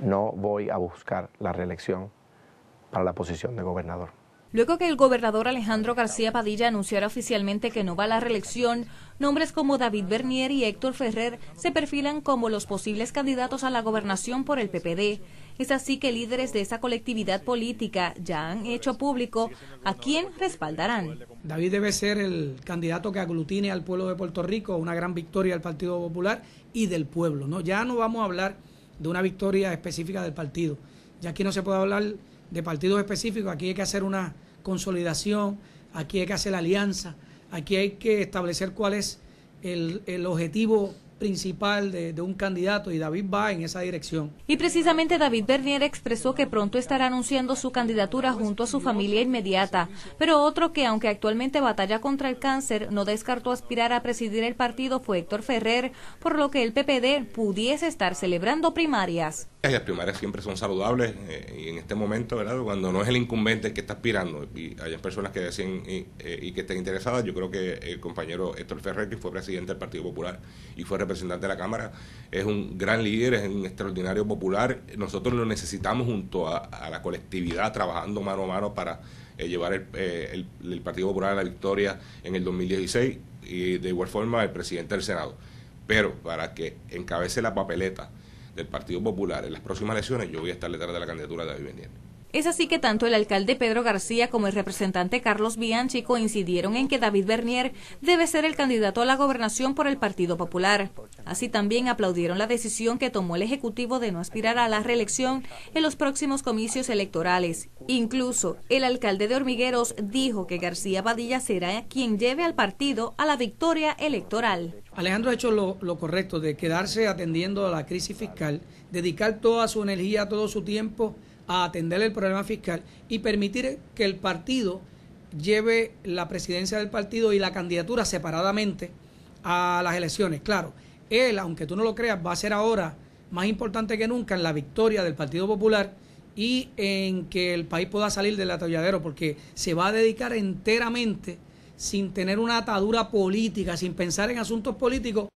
no voy a buscar la reelección para la posición de gobernador. Luego que el gobernador Alejandro García Padilla anunciara oficialmente que no va a la reelección, nombres como David Bernier y Héctor Ferrer se perfilan como los posibles candidatos a la gobernación por el PPD. Es así que líderes de esa colectividad política ya han hecho público a quién respaldarán. David debe ser el candidato que aglutine al pueblo de Puerto Rico, una gran victoria del Partido Popular y del pueblo. ¿no? Ya no vamos a hablar de una victoria específica del partido. Y aquí no se puede hablar de partidos específicos, aquí hay que hacer una consolidación, aquí hay que hacer la alianza, aquí hay que establecer cuál es el, el objetivo principal de, un candidato y David va en esa dirección. Y precisamente David Bernier expresó que pronto estará anunciando su candidatura junto a su familia inmediata, pero otro que aunque actualmente batalla contra el cáncer, no descartó aspirar a presidir el partido fue Héctor Ferrer, por lo que el PPD pudiese estar celebrando primarias. Eh, las primarias siempre son saludables eh, y en este momento, ¿verdad? cuando no es el incumbente que está aspirando y hay personas que deciden y, eh, y que estén interesadas, yo creo que el compañero Héctor Ferrer, que fue presidente del Partido Popular y fue representante de la Cámara es un gran líder, es un extraordinario popular. Nosotros lo necesitamos junto a, la colectividad, trabajando mano a mano para eh, llevar eh, el, el, Partido Popular a la victoria en el 2016 y de igual forma el presidente del Senado. Pero para que encabece la papeleta del Partido Popular en las próximas elecciones, yo voy a estar detrás de la candidatura de David Benítez. Es así que tanto el alcalde Pedro García como el representante Carlos Bianchi coincidieron en que David Bernier debe ser el candidato a la gobernación por el Partido Popular. Así también aplaudieron la decisión que tomó el Ejecutivo de no aspirar a la reelección en los próximos comicios electorales. Incluso el alcalde de Hormigueros dijo que García Badilla será quien lleve al partido a la victoria electoral. Alejandro ha hecho lo, lo correcto de quedarse atendiendo a la crisis fiscal, dedicar toda su energía, todo su tiempo a atender el problema fiscal y permitir que el partido lleve la presidencia del partido y la candidatura separadamente a las elecciones. Claro, él, aunque tú no lo creas, va a ser ahora más importante que nunca en la victoria del Partido Popular y en que el país pueda salir del atolladero, porque se va a dedicar enteramente, sin tener una atadura política, sin pensar en asuntos políticos,